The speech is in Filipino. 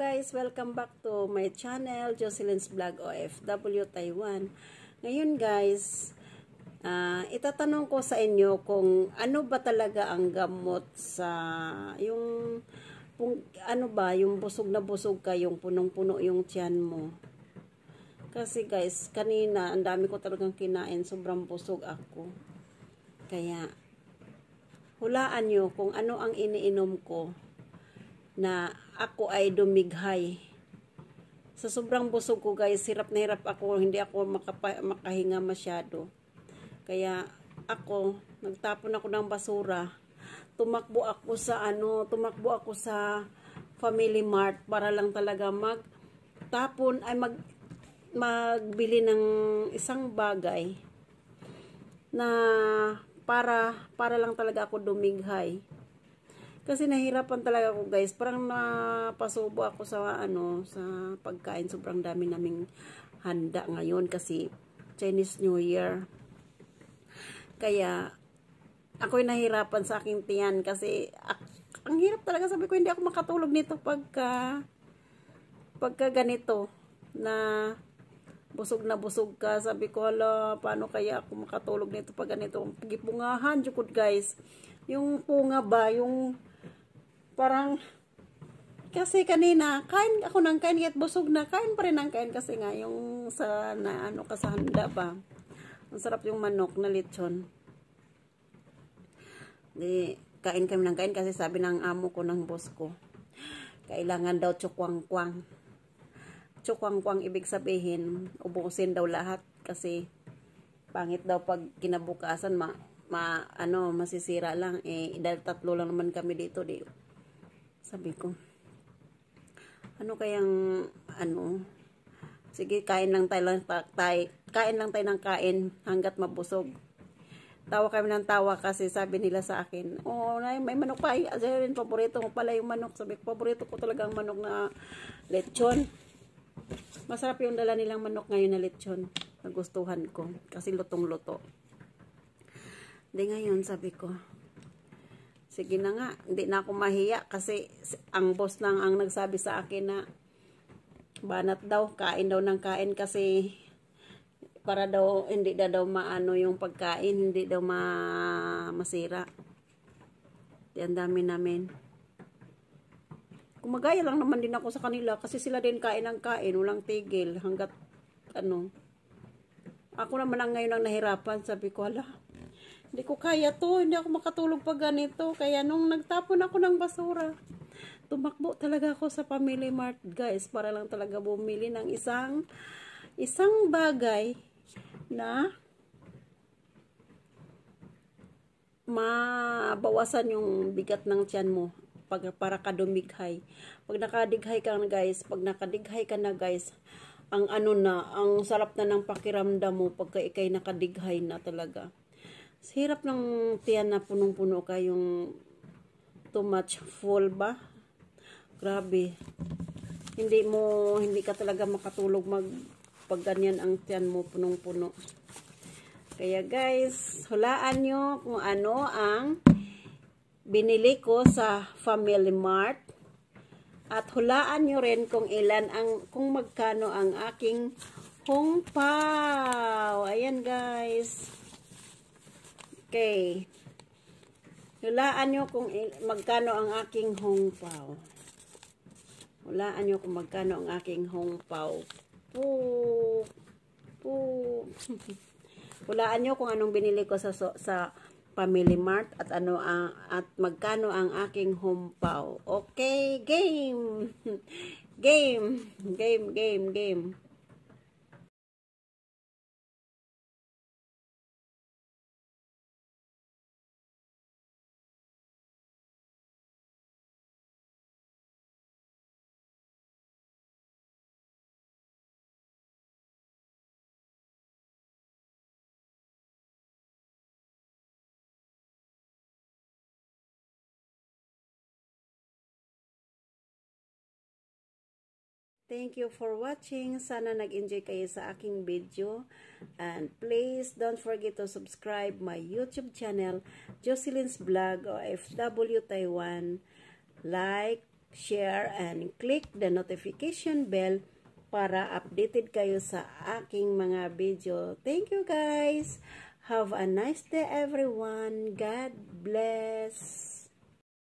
guys, welcome back to my channel, Jocelyn's Vlog OFW Taiwan. Ngayon guys, uh, itatanong ko sa inyo kung ano ba talaga ang gamot sa yung kung, ano ba, yung busog na busog ka, yung punong-puno yung tiyan mo. Kasi guys, kanina, ang dami ko talagang kinain, sobrang busog ako. Kaya, hulaan nyo kung ano ang iniinom ko na ako ay dumighay. Sa sobrang busog ko guys, hirap na hirap ako, hindi ako makapa, makahinga masyado. Kaya ako, nagtapon ako ng basura. Tumakbo ako sa ano, tumakbo ako sa Family Mart para lang talaga mag tapon ay mag magbili ng isang bagay na para para lang talaga ako dumighay. Kasi nahirapan talaga ako guys. Parang napasubo ako sa ano sa pagkain. Sobrang dami naming handa ngayon kasi Chinese New Year. Kaya ako'y nahirapan sa aking tiyan kasi ang hirap talaga sabi ko hindi ako makatulog nito pagka pagka ganito na busog na busog ka sabi ko hala paano kaya ako makatulog nito pag ganito pagipungahan jukod guys yung punga ba yung parang, kasi kanina, kain ako nang kain, yet busog na, kain pa rin ng kain kasi nga yung sa, na ano, kasahanda ba. Ang sarap yung manok na lechon. Di, kain kami nang kain kasi sabi ng amo ko ng boss ko. Kailangan daw chukwangkwang chukwangkwang ibig sabihin, ubusin daw lahat kasi pangit daw pag kinabukasan ma, ma ano masisira lang eh dahil tatlo lang naman kami dito di sabi ko, ano kayang, ano, sige, kain lang tayo, lang, tayo, kain lang tayo ng kain hanggat mabusog. Tawa kami ng tawa kasi sabi nila sa akin, oh, may manok pa, ay, rin, paborito mo pala yung manok. Sabi ko, paborito ko talaga ang manok na lechon. Masarap yung dala nilang manok ngayon na lechon. Nagustuhan ko kasi lutong-luto. Hindi ngayon, sabi ko, Sige na nga, hindi na ako mahiya kasi ang boss lang ang nagsabi sa akin na banat daw, kain daw ng kain kasi para daw, hindi na daw maano yung pagkain, hindi daw ma masira. Di ang dami namin. Kumagaya lang naman din ako sa kanila kasi sila din kain ng kain, walang tigil hanggat ano. Ako naman ang ngayon ang nahirapan, sabi ko, ala, hindi ko kaya to. Hindi ako makatulog pag ganito. Kaya nung nagtapon ako ng basura, tumakbo talaga ako sa Family Mart, guys, para lang talaga bumili ng isang isang bagay na mabawasan yung bigat ng tiyan mo pag para ka dumighay. Pag nakadighay ka na guys, pag nakadighay ka na guys, ang ano na, ang sarap na ng pakiramdam mo pagka ikay nakadighay na talaga. Sirap ng tiyan na punong-puno ka yung too much full ba? Grabe. Hindi mo, hindi ka talaga makatulog mag pag ganyan ang tiyan mo punong-puno. Kaya guys, hulaan nyo kung ano ang binili ko sa Family Mart. At hulaan nyo rin kung ilan ang, kung magkano ang aking hong pao. Ayan guys. Okay. Hulaan nyo kung magkano ang aking hong pao. Hulaan nyo kung magkano ang aking hong pao. Po. Po. Hulaan nyo kung anong binili ko sa sa Family Mart at ano ang at magkano ang aking home Okay, game. game, game, game, game. Thank you for watching. Sana nag-enjoy kayo sa aking video. And please don't forget to subscribe my YouTube channel, Jocelyn's Vlog OFW Taiwan. Like, share, and click the notification bell para updated kayo sa aking mga video. Thank you guys! Have a nice day everyone. God bless.